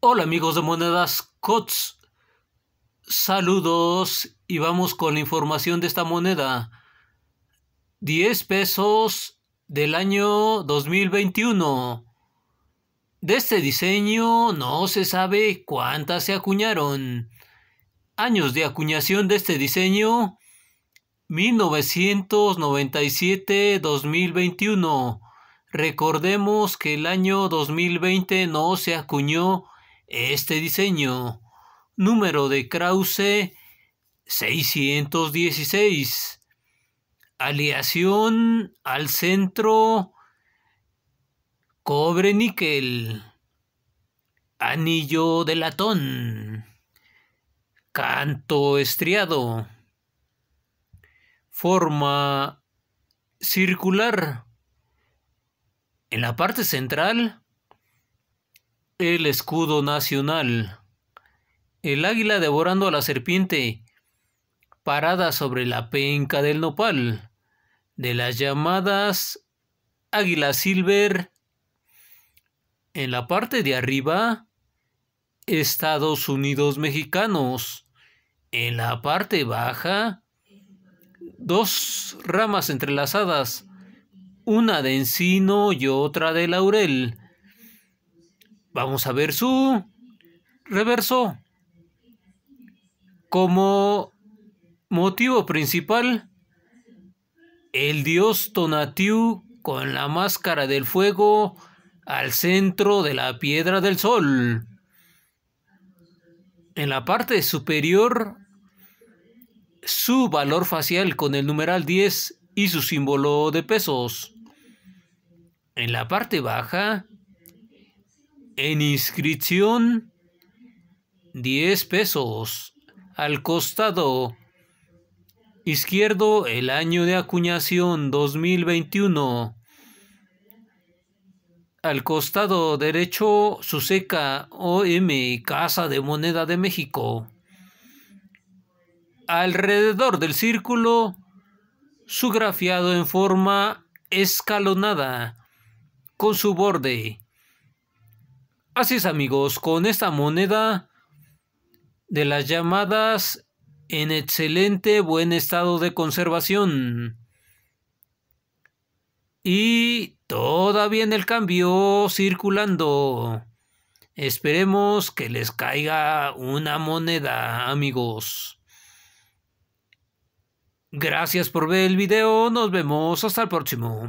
Hola amigos de monedas COTS. Saludos y vamos con la información de esta moneda. 10 pesos del año 2021. De este diseño no se sabe cuántas se acuñaron. Años de acuñación de este diseño 1997-2021. Recordemos que el año 2020 no se acuñó este diseño, número de Krause 616, aleación al centro cobre-níquel, anillo de latón, canto estriado, forma circular. En la parte central, el escudo nacional. El águila devorando a la serpiente, parada sobre la penca del nopal, de las llamadas águila silver. En la parte de arriba, Estados Unidos mexicanos. En la parte baja, dos ramas entrelazadas, una de encino y otra de laurel Vamos a ver su reverso como motivo principal el dios Tonatiuh con la máscara del fuego al centro de la piedra del sol. En la parte superior, su valor facial con el numeral 10 y su símbolo de pesos. En la parte baja, en inscripción, 10 pesos. Al costado izquierdo, el año de acuñación 2021. Al costado derecho, su seca OM, Casa de Moneda de México. Alrededor del círculo, su grafiado en forma escalonada, con su borde Así amigos, con esta moneda de las llamadas en excelente buen estado de conservación. Y todavía en el cambio circulando. Esperemos que les caiga una moneda, amigos. Gracias por ver el video, nos vemos hasta el próximo.